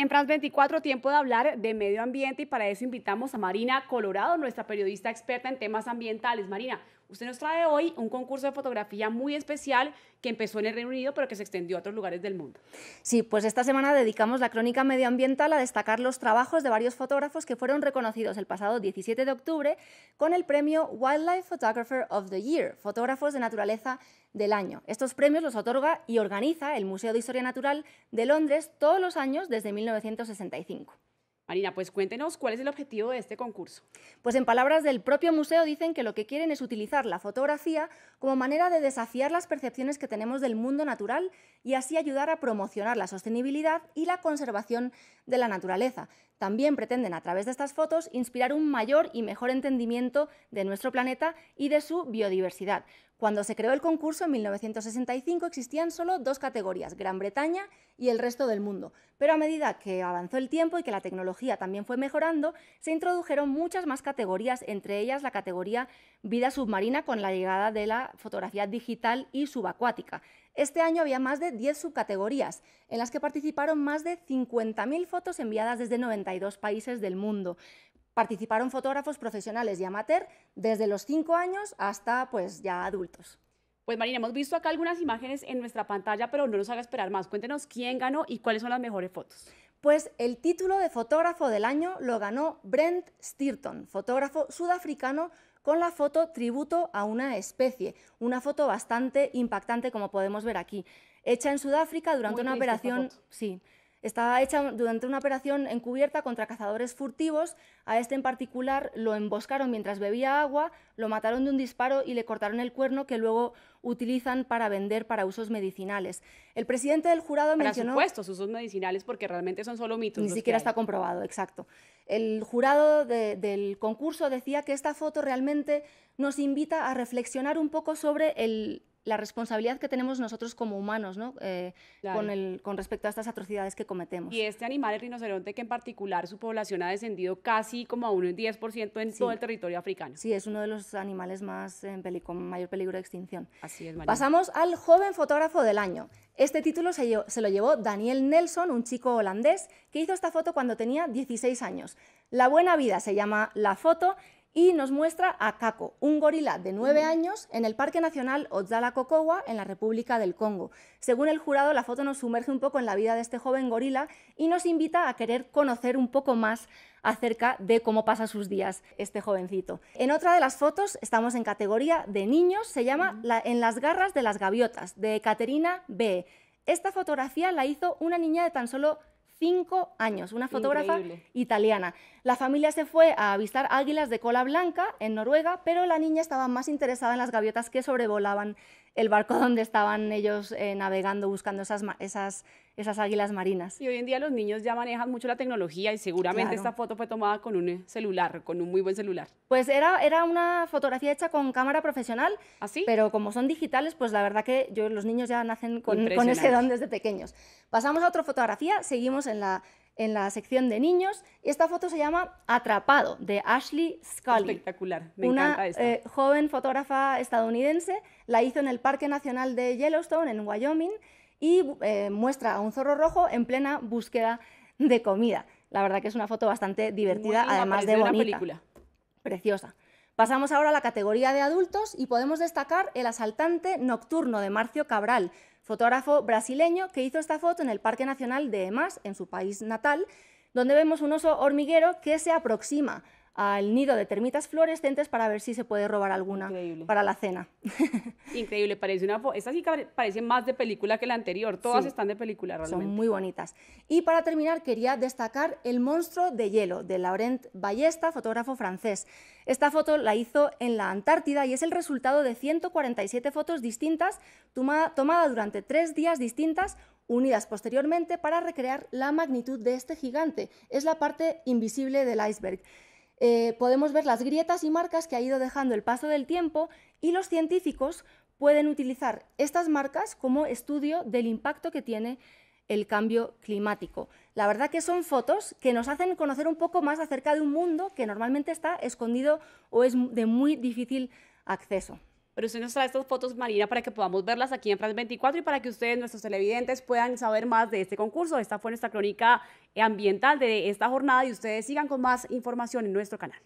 En France 24, tiempo de hablar de medio ambiente y para eso invitamos a Marina Colorado, nuestra periodista experta en temas ambientales. Marina, usted nos trae hoy un concurso de fotografía muy especial que empezó en el Reino Unido pero que se extendió a otros lugares del mundo. Sí, pues esta semana dedicamos la crónica medioambiental a destacar los trabajos de varios fotógrafos que fueron reconocidos el pasado 17 de octubre con el premio Wildlife Photographer of the Year, fotógrafos de naturaleza del año. Estos premios los otorga y organiza el Museo de Historia Natural de Londres todos los años desde 19 Marina, pues cuéntenos cuál es el objetivo de este concurso. Pues en palabras del propio museo dicen que lo que quieren es utilizar la fotografía como manera de desafiar las percepciones que tenemos del mundo natural y así ayudar a promocionar la sostenibilidad y la conservación de la naturaleza también pretenden a través de estas fotos inspirar un mayor y mejor entendimiento de nuestro planeta y de su biodiversidad. Cuando se creó el concurso en 1965 existían solo dos categorías, Gran Bretaña y el resto del mundo, pero a medida que avanzó el tiempo y que la tecnología también fue mejorando, se introdujeron muchas más categorías, entre ellas la categoría vida submarina con la llegada de la fotografía digital y subacuática. Este año había más de 10 subcategorías, en las que participaron más de 50.000 fotos enviadas desde 92 países del mundo. Participaron fotógrafos profesionales y amateur desde los 5 años hasta pues ya adultos. Pues Marina, hemos visto acá algunas imágenes en nuestra pantalla, pero no nos haga esperar más. Cuéntenos quién ganó y cuáles son las mejores fotos. Pues el título de fotógrafo del año lo ganó Brent Stirton, fotógrafo sudafricano con la foto Tributo a una especie, una foto bastante impactante como podemos ver aquí, hecha en Sudáfrica durante una operación, sí, estaba hecha durante una operación encubierta contra cazadores furtivos. A este en particular lo emboscaron mientras bebía agua, lo mataron de un disparo y le cortaron el cuerno que luego utilizan para vender para usos medicinales. El presidente del jurado mencionó... Para usos medicinales porque realmente son solo mitos. Ni siquiera está comprobado, exacto. El jurado del concurso decía que esta foto realmente nos invita a reflexionar un poco sobre el la responsabilidad que tenemos nosotros como humanos eh, con, respecto a estas atrocidades que cometemos. Y este animal, el rinoceronte, que en particular su población ha descendido casi como a un 10% en todo el territorio africano. Sí, es uno de los animales más con mayor peligro de extinción. Así es, María. Pasamos al joven fotógrafo del año. Este título se, se lo llevó Daniel Nelson, un chico holandés, que hizo esta foto cuando tenía 16 años. La buena vida se llama la foto y nos muestra a Kako, un gorila de 9 años, en el Parque Nacional Otsala Kokowa, en la República del Congo. Según el jurado, la foto nos sumerge un poco en la vida de este joven gorila y nos invita a querer conocer un poco más acerca de cómo pasa sus días este jovencito. En otra de las fotos, estamos en categoría de niños, se llama En las garras de las gaviotas, de Caterina B. Esta fotografía la hizo una niña de tan solo cinco años, una fotógrafa italiana. La familia se fue a avistar águilas de cola blanca en Noruega, pero la niña estaba más interesada en las gaviotas que sobrevolaban el barco donde estaban ellos eh, navegando buscando esas, esas, esas águilas marinas. Y hoy en día los niños ya manejan mucho la tecnología y seguramente esta foto fue tomada con un eh, celular, con un muy buen celular. Pues era, era una fotografía hecha con cámara profesional, ¿Así? ¿Ah, pero como son digitales, pues la verdad que los niños ya nacen con ese don desde pequeños. Pasamos a otra fotografía, seguimos en la, en la sección de niños. Esta foto se llama Atrapado, de Ashley Scully. Espectacular, me una, eh, joven fotógrafa estadounidense la hizo en el Parque Nacional de Yellowstone, en Wyoming, y eh, muestra a un zorro rojo en plena búsqueda de comida. La verdad que es una foto bastante divertida, además de bonita. Preciosa. Pasamos ahora a la categoría de adultos y podemos destacar El asaltante nocturno de Marcio Cabral, fotógrafo brasileño que hizo esta foto en el Parque Nacional de Emas, en su país natal, donde vemos un oso hormiguero que se aproxima al nido de termitas fluorescentes para ver si se puede robar alguna para la cena. Increíble, parece una esta sí parece más de película que la anterior, todas están de película realmente. Son muy bonitas. Y para terminar quería destacar El monstruo de hielo de Laurent Ballesta, fotógrafo francés. Esta foto la hizo en la Antártida y es el resultado de 147 fotos distintas tomadas durante tres días distintas unidas posteriormente para recrear la magnitud de este gigante. Es la parte invisible del iceberg. Eh, podemos ver las grietas y marcas que ha ido dejando el paso del tiempo y los científicos pueden utilizar estas marcas como estudio del impacto que tiene el cambio climático. La verdad que son fotos que nos hacen conocer un poco más acerca de un mundo que normalmente está escondido o es de muy difícil acceso. Pero usted nos trae estas fotos, Marina, para que podamos verlas aquí en France 24 y para que ustedes, nuestros televidentes, puedan saber más de este concurso. Esta fue nuestra crónica eh, ambiental de esta jornada y ustedes sigan con más información en nuestro canal.